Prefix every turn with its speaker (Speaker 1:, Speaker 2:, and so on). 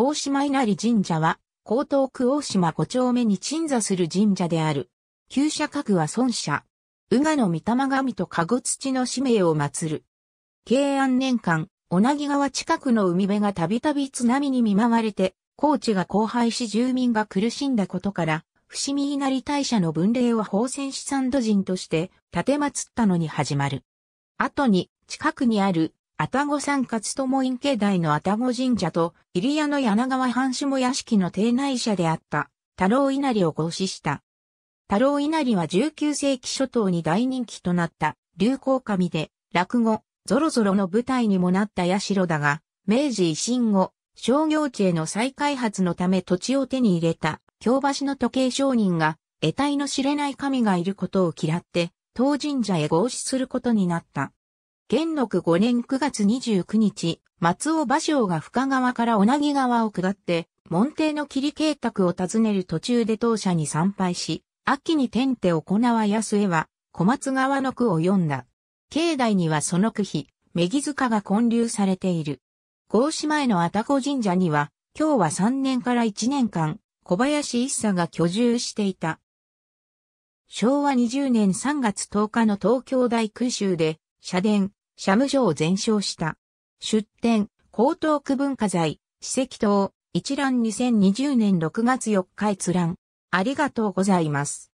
Speaker 1: 大島
Speaker 2: 稲荷神社は、江東区大島5丁目に鎮座する神社である。旧社格は孫社。宇賀の御霊神と籠土の使命を祀る。慶安年間、小名木川近くの海辺がたびたび津波に見舞われて、高知が荒廃し住民が苦しんだことから、伏見稲荷大社の分霊は宝泉資産土人として、建て祀ったのに始まる。後に、近くにあるタゴ山勝友院境内のタゴ神社と、入谷の柳川藩下屋敷の邸内社であった、太郎稲荷を合祀した。太郎稲荷は19世紀初頭に大人気となった、流行神で、落語、ゾロゾロの舞台にもなった社だが、明治維新後、商業地への再開発のため土地を手に入れた、京橋の時計商人が、得体の知れない神がいることを嫌って、当神社へ合祀することになった。元禄5年9月29日、松尾芭蕉が深川から名木川を下って、門弟の霧慶画を訪ねる途中で当社に参拝し、秋に天手行わやすえは、小松川の句を読んだ。境内にはその句碑、目木塚が建立されている。合志前の愛宕神社には、今日は3年から1年間、小林一茶が居住していた。昭和20年3月10日の東京大空襲で、社殿、社務所を全焼した。出展、江東区文化財、史跡等、一覧2020年6月4日閲覧。ありがとうございます。